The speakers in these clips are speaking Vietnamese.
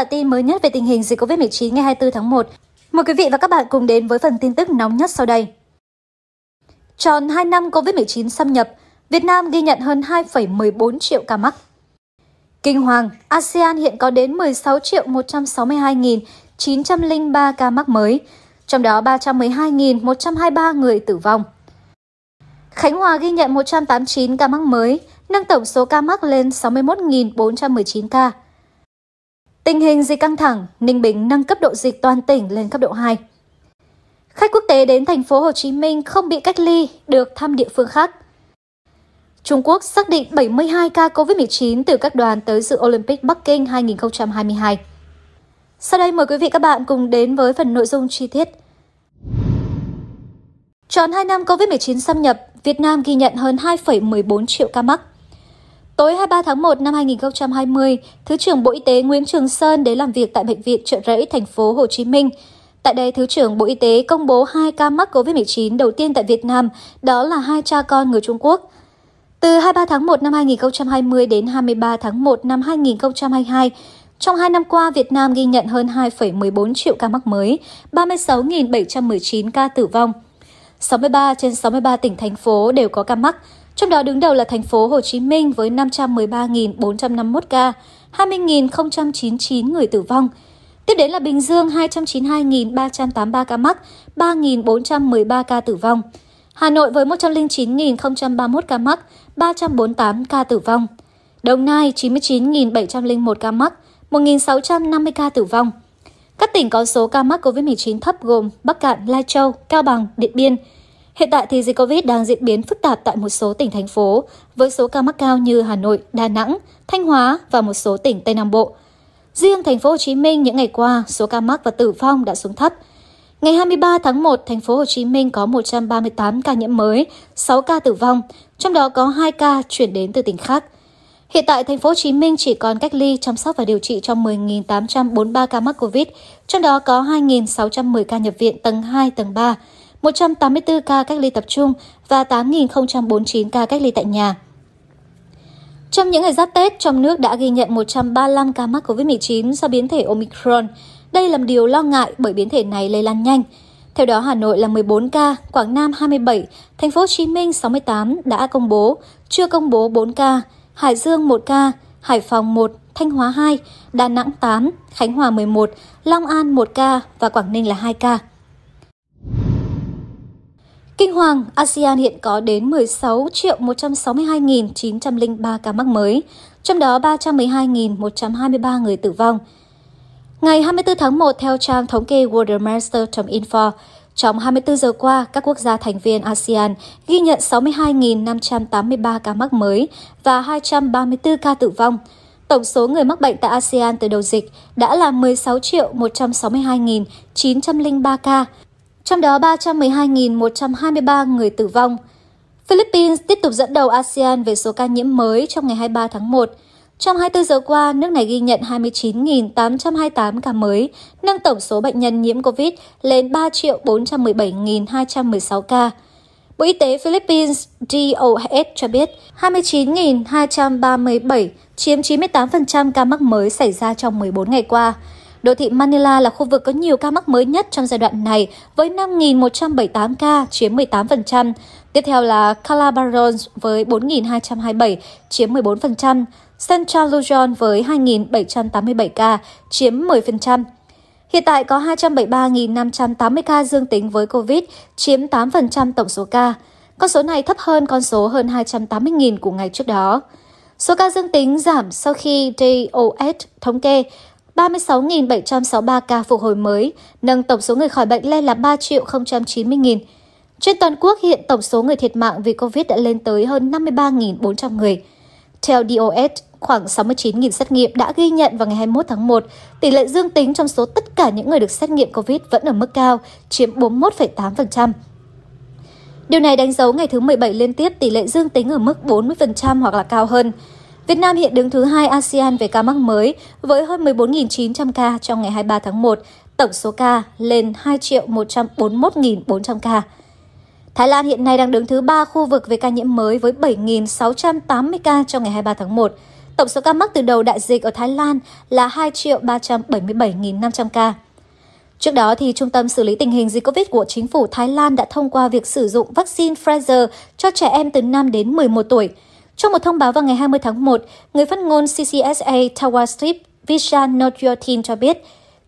bản tin mới nhất về tình hình dịch COVID-19 ngày 24 tháng 1. Mời quý vị và các bạn cùng đến với phần tin tức nóng nhất sau đây. Tròn 2 năm COVID-19 xâm nhập, Việt Nam ghi nhận hơn 2,14 triệu ca mắc. Kinh hoàng, ASEAN hiện có đến 16 triệu 162.903 ca mắc mới, trong đó 312.123 người tử vong. Khánh Hòa ghi nhận 189 ca mắc mới, nâng tổng số ca mắc lên 61.419 ca. Tình hình dịch căng thẳng, Ninh Bình nâng cấp độ dịch toàn tỉnh lên cấp độ 2. Khách quốc tế đến thành phố Hồ Chí Minh không bị cách ly, được thăm địa phương khác. Trung Quốc xác định 72 ca COVID-19 từ các đoàn tới dự Olympic Bắc Kinh 2022. Sau đây mời quý vị các bạn cùng đến với phần nội dung chi tiết. Tròn 2 năm COVID-19 xâm nhập, Việt Nam ghi nhận hơn 2,14 triệu ca mắc. Tối 23 tháng 1 năm 2020, Thứ trưởng Bộ Y tế Nguyễn Trường Sơn đến làm việc tại bệnh viện Trợ Rẫy thành phố Hồ Chí Minh. Tại đây, Thứ trưởng Bộ Y tế công bố hai ca mắc COVID-19 đầu tiên tại Việt Nam, đó là hai cha con người Trung Quốc. Từ 23 tháng 1 năm 2020 đến 23 tháng 1 năm 2022, trong hai năm qua, Việt Nam ghi nhận hơn 2,14 triệu ca mắc mới, 36.719 ca tử vong. 63 trên 63 tỉnh thành phố đều có ca mắc, trong đó đứng đầu là thành phố Hồ Chí Minh với 513.451 ca, 20.099 người tử vong. Tiếp đến là Bình Dương 292.383 ca mắc, 3.413 ca tử vong. Hà Nội với 109.031 ca mắc, 348 ca tử vong. Đồng Nai 99.701 ca mắc, 1.650 ca tử vong. Các tỉnh có số ca mắc COVID-19 thấp gồm Bắc Cạn, Lai Châu, Cao Bằng, Điện Biên – Hiện tại thì dịch Covid đang diễn biến phức tạp tại một số tỉnh thành phố, với số ca mắc cao như Hà Nội, Đà Nẵng, Thanh Hóa và một số tỉnh Tây Nam Bộ. Riêng thành phố Hồ Chí Minh những ngày qua, số ca mắc và tử vong đã xuống thấp. Ngày 23 tháng 1, thành phố Hồ Chí Minh có 138 ca nhiễm mới, 6 ca tử vong, trong đó có 2 ca chuyển đến từ tỉnh khác. Hiện tại, thành phố Hồ Chí Minh chỉ còn cách ly, chăm sóc và điều trị cho 10.843 ca mắc COVID, trong đó có 2.610 ca nhập viện tầng 2, tầng 3, 184 ca cách ly tập trung và 8.049 ca cách ly tại nhà. Trong những ngày giáp Tết, trong nước đã ghi nhận 135 ca mắc COVID-19 do biến thể Omicron. Đây là điều lo ngại bởi biến thể này lây lan nhanh. Theo đó, Hà Nội là 14 ca, Quảng Nam 27, Thành phố Hồ Chí Minh 68 đã công bố, chưa công bố 4 ca, Hải Dương 1 ca, Hải Phòng 1, Thanh Hóa 2, Đà Nẵng 8, Khánh Hòa 11, Long An 1 ca và Quảng Ninh là 2 ca. Kinh hoàng, ASEAN hiện có đến 16 triệu 162.903 ca mắc mới, trong đó 312.123 người tử vong. Ngày 24 tháng 1, theo trang thống kê worldmaster.info, trong 24 giờ qua, các quốc gia thành viên ASEAN ghi nhận 62.583 ca mắc mới và 234 ca tử vong. Tổng số người mắc bệnh tại ASEAN từ đầu dịch đã là 16 triệu 162.903 ca, trong đó 312.123 người tử vong. Philippines tiếp tục dẫn đầu ASEAN về số ca nhiễm mới trong ngày 23 tháng 1. Trong 24 giờ qua, nước này ghi nhận 29.828 ca mới, nâng tổng số bệnh nhân nhiễm COVID lên 3.417.216 ca. Bộ Y tế Philippines DOS cho biết 29.237 chiếm 98% ca mắc mới xảy ra trong 14 ngày qua. Đô thị Manila là khu vực có nhiều ca mắc mới nhất trong giai đoạn này với 5.178 ca, chiếm 18%. Tiếp theo là Calabaron với 4.227, chiếm 14%. Central Luzon với 2.787 ca, chiếm 10%. Hiện tại có 273.580 ca dương tính với COVID, chiếm 8% tổng số ca. Con số này thấp hơn con số hơn 280.000 của ngày trước đó. Số ca dương tính giảm sau khi DOS thống kê 36.763 ca phục hồi mới, nâng tổng số người khỏi bệnh lên là 3.090.000. Trên toàn quốc hiện tổng số người thiệt mạng vì COVID đã lên tới hơn 53.400 người. Theo DOS, khoảng 69.000 xét nghiệm đã ghi nhận vào ngày 21 tháng 1. Tỷ lệ dương tính trong số tất cả những người được xét nghiệm COVID vẫn ở mức cao, chiếm 41,8%. Điều này đánh dấu ngày thứ 17 liên tiếp tỷ lệ dương tính ở mức 40% hoặc là cao hơn. Việt Nam hiện đứng thứ hai ASEAN về ca mắc mới với hơn 14.900 ca trong ngày 23 tháng 1, tổng số ca lên 2.141.400 ca. Thái Lan hiện nay đang đứng thứ ba khu vực về ca nhiễm mới với 7.680 ca trong ngày 23 tháng 1. Tổng số ca mắc từ đầu đại dịch ở Thái Lan là 2.377.500 ca. Trước đó, thì Trung tâm Xử lý Tình hình Dịch COVID của Chính phủ Thái Lan đã thông qua việc sử dụng vaccine Pfizer cho trẻ em từ 5 đến 11 tuổi – trong một thông báo vào ngày 20 tháng 1, người phát ngôn CCSA Tower Strip Vishal cho biết,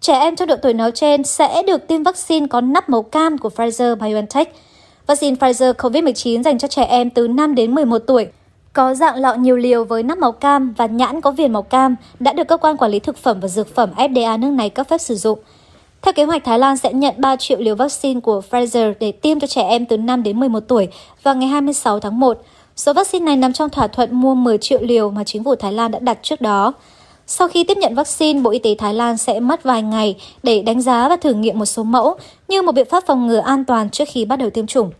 trẻ em trong độ tuổi nói trên sẽ được tiêm vaccine có nắp màu cam của Pfizer-BioNTech. Vaccine Pfizer COVID-19 dành cho trẻ em từ 5 đến 11 tuổi có dạng lọ nhiều liều với nắp màu cam và nhãn có viền màu cam đã được cơ quan quản lý thực phẩm và dược phẩm FDA nước này cấp phép sử dụng. Theo kế hoạch, Thái Lan sẽ nhận 3 triệu liều vaccine của Pfizer để tiêm cho trẻ em từ 5 đến 11 tuổi vào ngày 26 tháng 1. Số vaccine này nằm trong thỏa thuận mua 10 triệu liều mà chính phủ Thái Lan đã đặt trước đó. Sau khi tiếp nhận vaccine, Bộ Y tế Thái Lan sẽ mất vài ngày để đánh giá và thử nghiệm một số mẫu như một biện pháp phòng ngừa an toàn trước khi bắt đầu tiêm chủng.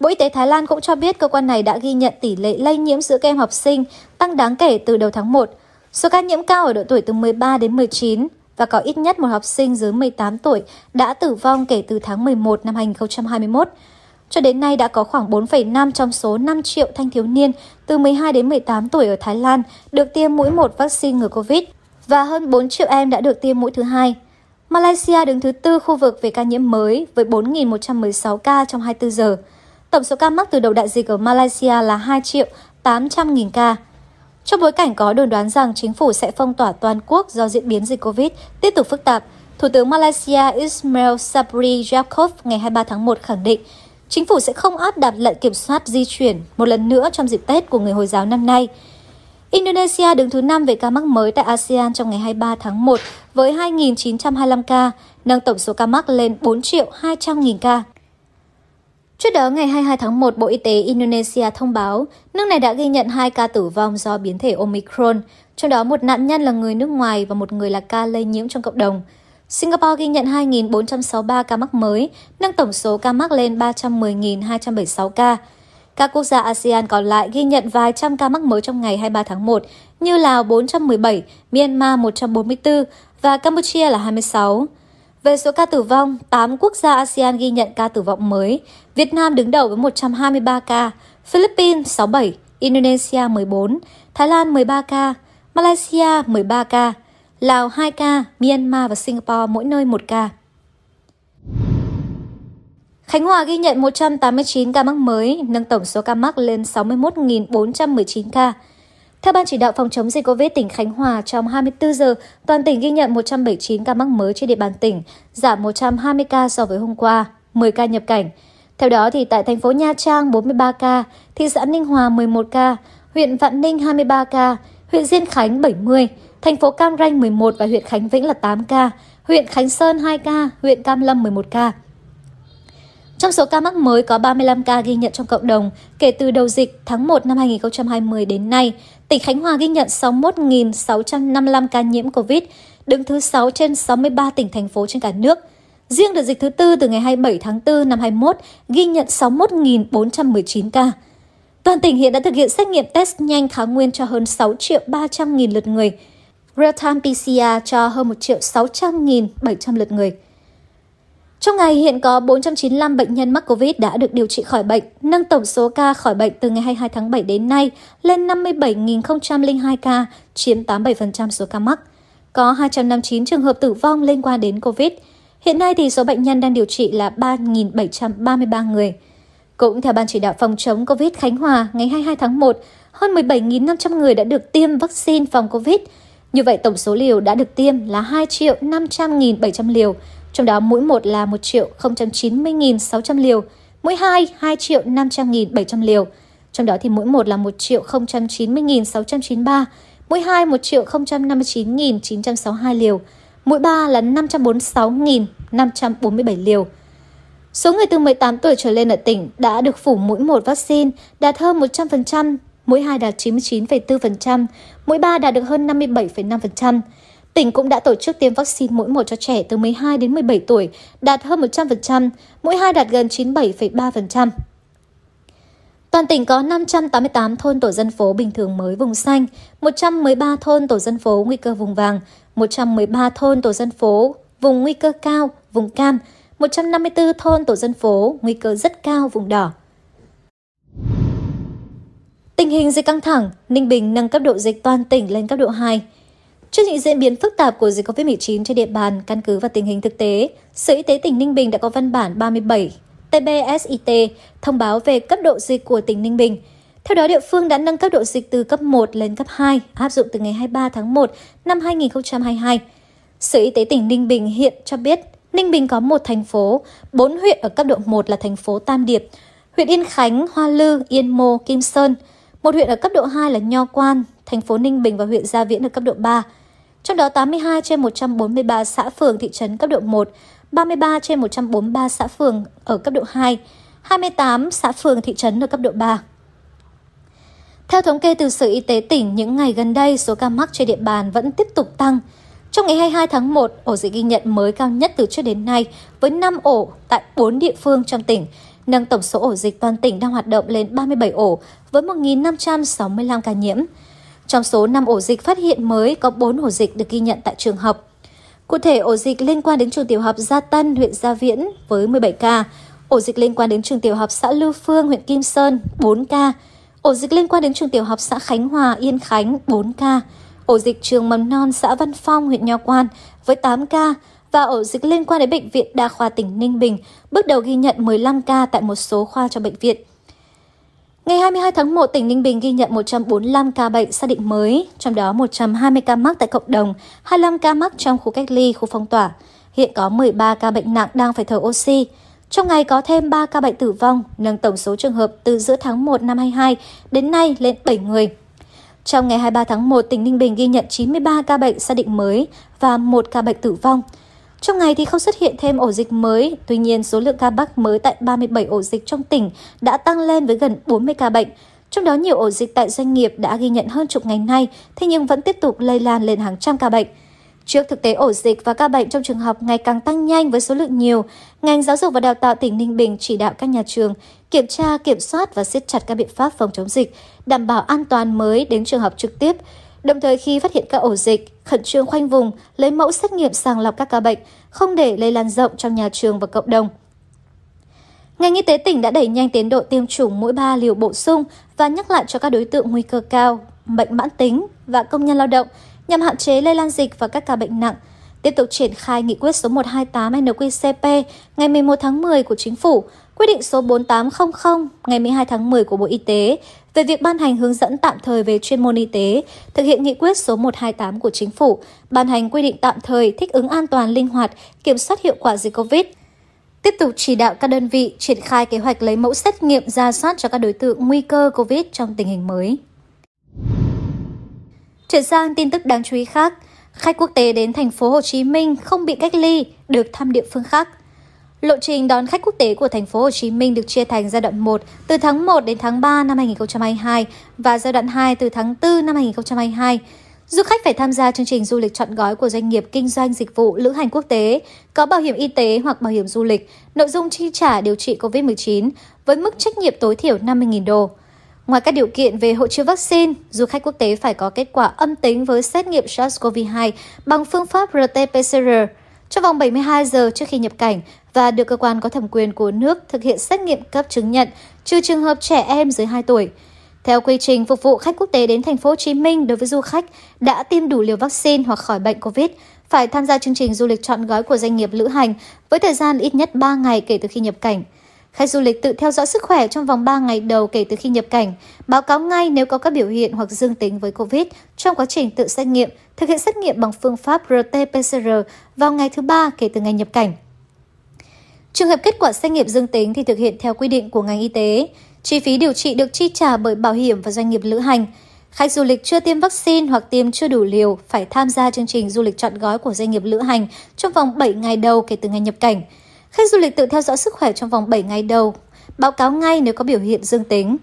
Bộ Y tế Thái Lan cũng cho biết cơ quan này đã ghi nhận tỷ lệ lây nhiễm giữa các em học sinh tăng đáng kể từ đầu tháng 1. Số ca nhiễm cao ở độ tuổi từ 13 đến 19 và có ít nhất một học sinh dưới 18 tuổi đã tử vong kể từ tháng 11 năm 2021. Cho đến nay đã có khoảng 4,5 trong số 5 triệu thanh thiếu niên từ 12 đến 18 tuổi ở Thái Lan được tiêm mũi một vaccine ngừa Covid và hơn 4 triệu em đã được tiêm mũi thứ hai. Malaysia đứng thứ tư khu vực về ca nhiễm mới với 4.116 ca trong 24 giờ. Tổng số ca mắc từ đầu đại dịch ở Malaysia là 2 triệu 800 nghìn ca. Trong bối cảnh có đồn đoán rằng chính phủ sẽ phong tỏa toàn quốc do diễn biến dịch Covid tiếp tục phức tạp, Thủ tướng Malaysia Ismail Sabri Yaakob ngày 23 tháng 1 khẳng định chính phủ sẽ không áp đặt lệnh kiểm soát di chuyển một lần nữa trong dịp Tết của người Hồi giáo năm nay. Indonesia đứng thứ 5 về ca mắc mới tại ASEAN trong ngày 23 tháng 1 với 2.925 ca, nâng tổng số ca mắc lên 4 triệu 200 nghìn ca. Trước đó, ngày 22 tháng 1, Bộ Y tế Indonesia thông báo nước này đã ghi nhận 2 ca tử vong do biến thể Omicron, trong đó một nạn nhân là người nước ngoài và một người là ca lây nhiễm trong cộng đồng – Singapore ghi nhận 2.463 ca mắc mới, nâng tổng số ca mắc lên 310.276 ca. Các quốc gia ASEAN còn lại ghi nhận vài trăm ca mắc mới trong ngày 23 tháng 1 như Lào 417, Myanmar 144 và Campuchia là 26. Về số ca tử vong, 8 quốc gia ASEAN ghi nhận ca tử vong mới. Việt Nam đứng đầu với 123 ca, Philippines 67, Indonesia 14, Thái Lan 13 ca, Malaysia 13 ca, Lào 2 ca, Myanmar và Singapore mỗi nơi 1 ca. Khánh Hòa ghi nhận 189 ca mắc mới, nâng tổng số ca mắc lên 61.419 ca. Theo Ban chỉ đạo phòng chống dịch COVID tỉnh Khánh Hòa, trong 24 giờ, toàn tỉnh ghi nhận 179 ca mắc mới trên địa bàn tỉnh, giảm 120 ca so với hôm qua, 10 ca nhập cảnh. Theo đó, thì tại thành phố Nha Trang 43 ca, thị xã Ninh Hòa 11 ca, huyện Vạn Ninh 23 ca, huyện Diên Khánh 70, Thành phố Cam Ranh 11 và huyện Khánh Vĩnh là 8 ca, huyện Khánh Sơn 2 ca, huyện Cam Lâm 11 ca. Trong số ca mắc mới có 35 ca ghi nhận trong cộng đồng kể từ đầu dịch tháng 1 năm 2020 đến nay. Tỉnh Khánh Hòa ghi nhận 61.655 ca nhiễm COVID, đứng thứ 6 trên 63 tỉnh thành phố trên cả nước. Riêng đợt dịch thứ tư từ ngày 27 tháng 4 năm 21 ghi nhận 61.419 ca. Toàn tỉnh hiện đã thực hiện xét nghiệm test nhanh kháng nguyên cho hơn 6 triệu 300 nghìn lượt người, real-time PCR cho hơn 1 triệu 600.700 lượt người. Trong ngày, hiện có 495 bệnh nhân mắc COVID đã được điều trị khỏi bệnh, nâng tổng số ca khỏi bệnh từ ngày 22 tháng 7 đến nay lên 57.002 ca, chiếm 87% số ca mắc. Có 259 trường hợp tử vong liên quan đến COVID. Hiện nay thì số bệnh nhân đang điều trị là 3.733 người. Cũng theo Ban chỉ đạo phòng chống COVID Khánh Hòa, ngày 22 tháng 1, hơn 17.500 người đã được tiêm vaccine phòng COVID, như vậy tổng số liều đã được tiêm là 2 triệu 500.700 liều, trong đó mũi 1 là 1 triệu 090.600 liều, mũi 2 2 triệu 500.700 liều, trong đó thì mũi 1 là 1 triệu 090.693, mũi 2 1 triệu 059.962 liều, mũi 3 là 546.547 liều. Số người từ 18 tuổi trở lên ở tỉnh đã được phủ mũi một vaccine đạt hơn 100% mũi 2 đạt 99,4%, mũi 3 đạt được hơn 57,5%. Tỉnh cũng đã tổ chức tiêm vaccine mũi 1 cho trẻ từ 12 đến 17 tuổi, đạt hơn 100%, mũi 2 đạt gần 97,3%. Toàn tỉnh có 588 thôn tổ dân phố bình thường mới vùng xanh, 113 thôn tổ dân phố nguy cơ vùng vàng, 113 thôn tổ dân phố vùng nguy cơ cao, vùng cam, 154 thôn tổ dân phố nguy cơ rất cao vùng đỏ. Tình hình dịch căng thẳng, Ninh Bình nâng cấp độ dịch toàn tỉnh lên cấp độ 2. Trước những diễn biến phức tạp của dịch COVID-19 trên địa bàn, căn cứ vào tình hình thực tế, Sở Y tế tỉnh Ninh Bình đã có văn bản 37 TBSIT thông báo về cấp độ dịch của tỉnh Ninh Bình. Theo đó, địa phương đã nâng cấp độ dịch từ cấp 1 lên cấp 2, áp dụng từ ngày 23 tháng 1 năm 2022. Sở Y tế tỉnh Ninh Bình hiện cho biết Ninh Bình có một thành phố, bốn huyện ở cấp độ 1 là thành phố Tam Điệp, huyện Yên Khánh, Hoa Lư, Yên Mô, Kim Sơn – một huyện ở cấp độ 2 là Nho Quan, thành phố Ninh Bình và huyện Gia Viễn ở cấp độ 3. Trong đó 82 trên 143 xã phường thị trấn cấp độ 1, 33 trên 143 xã phường ở cấp độ 2, 28 xã phường thị trấn ở cấp độ 3. Theo thống kê từ Sở Y tế tỉnh, những ngày gần đây số ca mắc trên địa bàn vẫn tiếp tục tăng. Trong ngày 22 tháng 1, ổ dịch ghi nhận mới cao nhất từ trước đến nay với 5 ổ tại 4 địa phương trong tỉnh, nâng tổng số ổ dịch toàn tỉnh đang hoạt động lên 37 ổ với 1.565 ca nhiễm. Trong số 5 ổ dịch phát hiện mới có 4 ổ dịch được ghi nhận tại trường học. Cụ thể, ổ dịch liên quan đến trường tiểu học Gia Tân, huyện Gia Viễn với 17 ca, ổ dịch liên quan đến trường tiểu học xã Lưu Phương, huyện Kim Sơn 4 ca, ổ dịch liên quan đến trường tiểu học xã Khánh Hòa, Yên Khánh 4 ca, ổ dịch trường mầm non xã Văn Phong, huyện Nho Quan với 8 ca và ổ dịch liên quan đến bệnh viện đa khoa tỉnh Ninh Bình, bước đầu ghi nhận 15 ca tại một số khoa cho bệnh viện. Ngày 22 tháng 1, tỉnh Ninh Bình ghi nhận 145 ca bệnh xác định mới, trong đó 120 ca mắc tại cộng đồng, 25 ca mắc trong khu cách ly, khu phong tỏa. Hiện có 13 ca bệnh nặng đang phải thở oxy. Trong ngày có thêm 3 ca bệnh tử vong, nâng tổng số trường hợp từ giữa tháng 1 năm 22 đến nay lên 7 người. Trong ngày 23 tháng 1, tỉnh Ninh Bình ghi nhận 93 ca bệnh xác định mới và 1 ca bệnh tử vong. Trong ngày thì không xuất hiện thêm ổ dịch mới, tuy nhiên số lượng ca mắc mới tại 37 ổ dịch trong tỉnh đã tăng lên với gần 40 ca bệnh. Trong đó nhiều ổ dịch tại doanh nghiệp đã ghi nhận hơn chục ngày nay, thế nhưng vẫn tiếp tục lây lan lên hàng trăm ca bệnh. Trước thực tế ổ dịch và ca bệnh trong trường học ngày càng tăng nhanh với số lượng nhiều, ngành giáo dục và đào tạo tỉnh Ninh Bình chỉ đạo các nhà trường kiểm tra, kiểm soát và siết chặt các biện pháp phòng chống dịch, đảm bảo an toàn mới đến trường học trực tiếp, Đồng thời khi phát hiện các ổ dịch, khẩn trương khoanh vùng, lấy mẫu xét nghiệm sàng lọc các ca bệnh, không để lây lan rộng trong nhà trường và cộng đồng. Ngành y tế tỉnh đã đẩy nhanh tiến độ tiêm chủng mỗi 3 liều bổ sung và nhắc lại cho các đối tượng nguy cơ cao, bệnh mãn tính và công nhân lao động nhằm hạn chế lây lan dịch và các ca bệnh nặng. Tiếp tục triển khai nghị quyết số 128 NQCP ngày 11 tháng 10 của Chính phủ, quyết định số 4800 ngày 12 tháng 10 của Bộ Y tế về việc ban hành hướng dẫn tạm thời về chuyên môn y tế, thực hiện nghị quyết số 128 của Chính phủ, ban hành quy định tạm thời thích ứng an toàn linh hoạt, kiểm soát hiệu quả dịch COVID, tiếp tục chỉ đạo các đơn vị triển khai kế hoạch lấy mẫu xét nghiệm ra soát cho các đối tượng nguy cơ COVID trong tình hình mới. Chuyển sang tin tức đáng chú ý khác, khách quốc tế đến thành phố Hồ Chí Minh không bị cách ly, được thăm địa phương khác – Lộ trình đón khách quốc tế của thành phố Hồ Chí Minh được chia thành giai đoạn 1 từ tháng 1 đến tháng 3 năm 2022 và giai đoạn 2 từ tháng 4 năm 2022. Du khách phải tham gia chương trình du lịch chọn gói của doanh nghiệp kinh doanh dịch vụ lữ hành quốc tế, có bảo hiểm y tế hoặc bảo hiểm du lịch, nội dung chi trả điều trị COVID-19 với mức trách nhiệm tối thiểu 50.000 đô. Ngoài các điều kiện về hộ chiếu vaccine, du khách quốc tế phải có kết quả âm tính với xét nghiệm SARS-CoV-2 bằng phương pháp RT-PCR trong vòng 72 giờ trước khi nhập cảnh và được cơ quan có thẩm quyền của nước thực hiện xét nghiệm cấp chứng nhận, trừ trường hợp trẻ em dưới 2 tuổi. Theo quy trình phục vụ khách quốc tế đến thành phố Hồ Chí Minh đối với du khách đã tiêm đủ liều vaccine hoặc khỏi bệnh COVID, phải tham gia chương trình du lịch chọn gói của doanh nghiệp lữ hành với thời gian ít nhất 3 ngày kể từ khi nhập cảnh. Khách du lịch tự theo dõi sức khỏe trong vòng 3 ngày đầu kể từ khi nhập cảnh, báo cáo ngay nếu có các biểu hiện hoặc dương tính với COVID trong quá trình tự xét nghiệm, thực hiện xét nghiệm bằng phương pháp RT-PCR vào ngày thứ ba kể từ ngày nhập cảnh. Trường hợp kết quả xét nghiệm dương tính thì thực hiện theo quy định của ngành y tế. Chi phí điều trị được chi trả bởi bảo hiểm và doanh nghiệp lữ hành. Khách du lịch chưa tiêm vaccine hoặc tiêm chưa đủ liều phải tham gia chương trình du lịch chọn gói của doanh nghiệp lữ hành trong vòng 7 ngày đầu kể từ ngày nhập cảnh – Khách du lịch tự theo dõi sức khỏe trong vòng 7 ngày đầu, báo cáo ngay nếu có biểu hiện dương tính.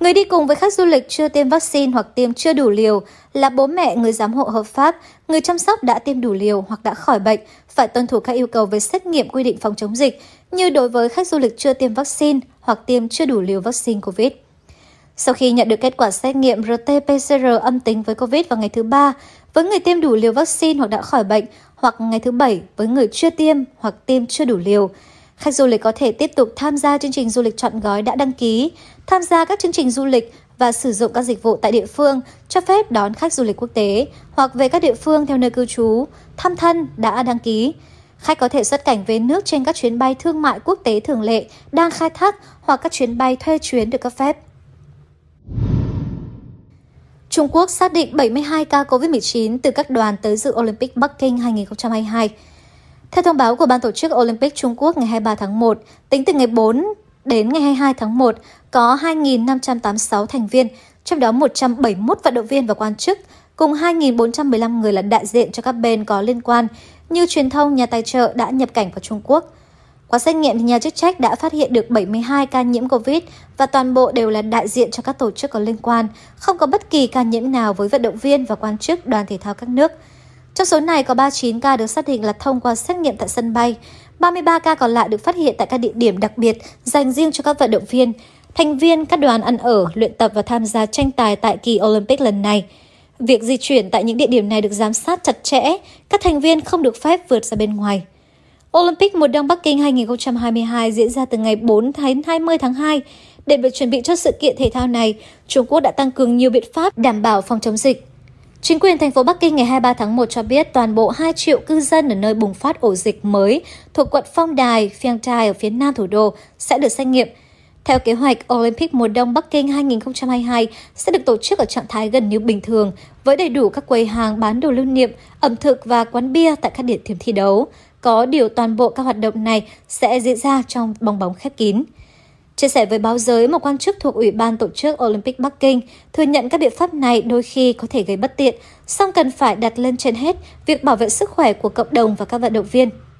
Người đi cùng với khách du lịch chưa tiêm vaccine hoặc tiêm chưa đủ liều là bố mẹ người giám hộ hợp pháp, người chăm sóc đã tiêm đủ liều hoặc đã khỏi bệnh, phải tuân thủ các yêu cầu về xét nghiệm quy định phòng chống dịch như đối với khách du lịch chưa tiêm vaccine hoặc tiêm chưa đủ liều vaccine COVID. Sau khi nhận được kết quả xét nghiệm RT-PCR âm tính với COVID vào ngày thứ ba, với người tiêm đủ liều vaccine hoặc đã khỏi bệnh, hoặc ngày thứ bảy với người chưa tiêm hoặc tiêm chưa đủ liều. Khách du lịch có thể tiếp tục tham gia chương trình du lịch chọn gói đã đăng ký, tham gia các chương trình du lịch và sử dụng các dịch vụ tại địa phương cho phép đón khách du lịch quốc tế hoặc về các địa phương theo nơi cư trú, thăm thân đã đăng ký. Khách có thể xuất cảnh về nước trên các chuyến bay thương mại quốc tế thường lệ đang khai thác hoặc các chuyến bay thuê chuyến được cấp phép. Trung Quốc xác định 72 ca COVID-19 từ các đoàn tới dự Olympic Bắc Kinh 2022. Theo thông báo của Ban tổ chức Olympic Trung Quốc ngày 23 tháng 1, tính từ ngày 4 đến ngày 22 tháng 1, có 2.586 thành viên, trong đó 171 vận động viên và quan chức, cùng 2.415 người là đại diện cho các bên có liên quan, như truyền thông nhà tài trợ đã nhập cảnh vào Trung Quốc – qua xét nghiệm thì nhà chức trách đã phát hiện được 72 ca nhiễm COVID và toàn bộ đều là đại diện cho các tổ chức có liên quan, không có bất kỳ ca nhiễm nào với vận động viên và quan chức đoàn thể thao các nước. Trong số này có 39 ca được xác định là thông qua xét nghiệm tại sân bay, 33 ca còn lại được phát hiện tại các địa điểm đặc biệt dành riêng cho các vận động viên, thành viên các đoàn ăn ở, luyện tập và tham gia tranh tài tại kỳ Olympic lần này. Việc di chuyển tại những địa điểm này được giám sát chặt chẽ, các thành viên không được phép vượt ra bên ngoài. Olympic mùa đông Bắc Kinh 2022 diễn ra từ ngày 4 đến 20 tháng 2. Để việc chuẩn bị cho sự kiện thể thao này, Trung Quốc đã tăng cường nhiều biện pháp đảm bảo phòng chống dịch. Chính quyền thành phố Bắc Kinh ngày 23 tháng 1 cho biết toàn bộ 2 triệu cư dân ở nơi bùng phát ổ dịch mới thuộc quận Phong Đài, Pyeongtaek ở phía nam thủ đô sẽ được xét nghiệm. Theo kế hoạch, Olympic mùa đông Bắc Kinh 2022 sẽ được tổ chức ở trạng thái gần như bình thường, với đầy đủ các quầy hàng bán đồ lưu niệm, ẩm thực và quán bia tại các địa điểm thi đấu. Có điều toàn bộ các hoạt động này sẽ diễn ra trong bong bóng khép kín. Chia sẻ với báo giới, một quan chức thuộc Ủy ban tổ chức Olympic Bắc Kinh thừa nhận các biện pháp này đôi khi có thể gây bất tiện, song cần phải đặt lên trên hết việc bảo vệ sức khỏe của cộng đồng và các vận động viên.